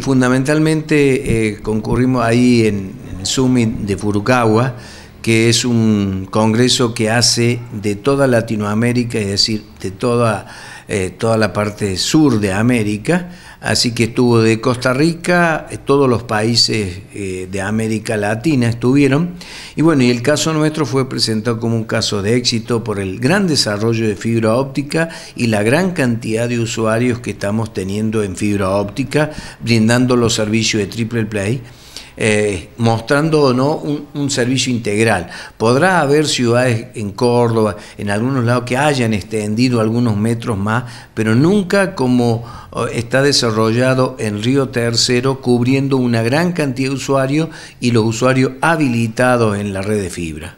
Fundamentalmente eh, concurrimos ahí en el Summit de Furukawa, que es un congreso que hace de toda Latinoamérica, es decir, de toda eh, toda la parte sur de América, así que estuvo de Costa Rica, eh, todos los países eh, de América Latina estuvieron, y bueno, y el caso nuestro fue presentado como un caso de éxito por el gran desarrollo de fibra óptica y la gran cantidad de usuarios que estamos teniendo en fibra óptica, brindando los servicios de Triple Play eh, mostrando o no un, un, servicio integral. Podrá haber ciudades en Córdoba, en algunos lados, que hayan extendido algunos metros más, pero nunca como oh, está desarrollado en Río Tercero, cubriendo una gran cantidad de usuarios y los usuarios habilitados en la red de fibra.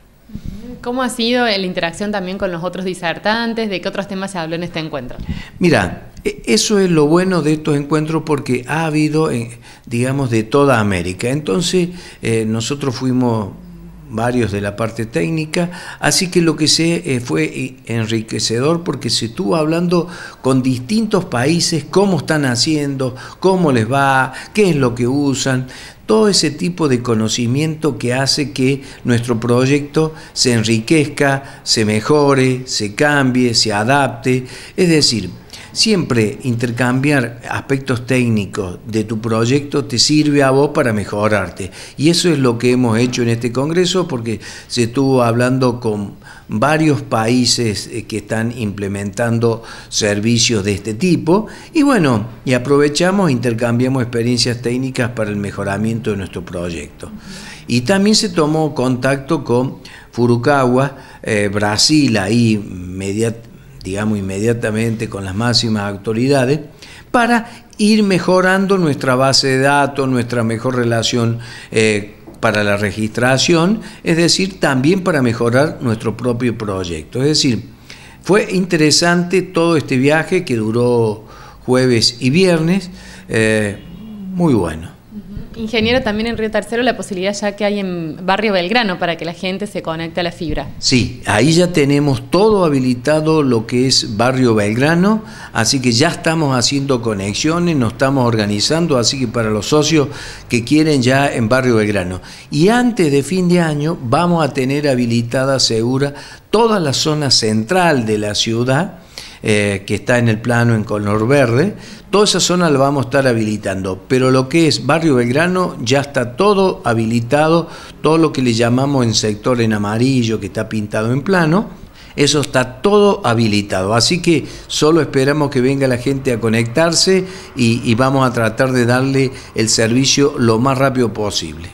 ¿Cómo ha sido la interacción también con los otros disertantes? ¿De qué otros temas se habló en este encuentro? Mira, e, eso es lo bueno de estos encuentros porque ha habido, eh, digamos, de toda América. Entonces, eh, nosotros fuimos varios de la parte técnica, así que lo que se eh, fue enriquecedor porque se estuvo hablando con distintos países cómo están haciendo, cómo les va, qué es lo que usan, todo ese tipo de conocimiento que hace que nuestro proyecto se enriquezca, se mejore, se cambie, se adapte, es decir, Siempre intercambiar aspectos técnicos de tu proyecto te sirve a vos para mejorarte. Y eso es lo que hemos hecho en este Congreso porque se estuvo hablando con varios países eh, que están implementando servicios de este tipo. Y bueno, y aprovechamos, e intercambiamos experiencias técnicas para el mejoramiento de nuestro proyecto. Y también se tomó contacto con Furukawa, eh, Brasil, ahí mediante digamos inmediatamente con las máximas autoridades, para ir mejorando nuestra base de datos, nuestra mejor relación eh, para la registración, es decir, también para mejorar nuestro propio proyecto. Es decir, fue interesante todo este viaje que duró jueves y viernes, eh, muy bueno ingeniero, también en Río Tercero la posibilidad ya que hay en Barrio Belgrano para que la gente se conecte a la fibra. Sí, ahí ya tenemos todo habilitado lo que es Barrio Belgrano, así que ya estamos haciendo conexiones, nos estamos organizando, así que para los socios que quieren ya en Barrio Belgrano. Y antes de fin de año vamos a tener habilitada segura toda la zona central de la ciudad eh, que está en el plano en color verde, toda esa zona la vamos a estar habilitando, pero lo que es Barrio Belgrano ya está todo habilitado, todo lo que le llamamos en sector en amarillo que está pintado en plano, eso está todo habilitado. Así que solo esperamos que venga la gente a conectarse y vamos a tratar de darle el servicio lo más rápido posible.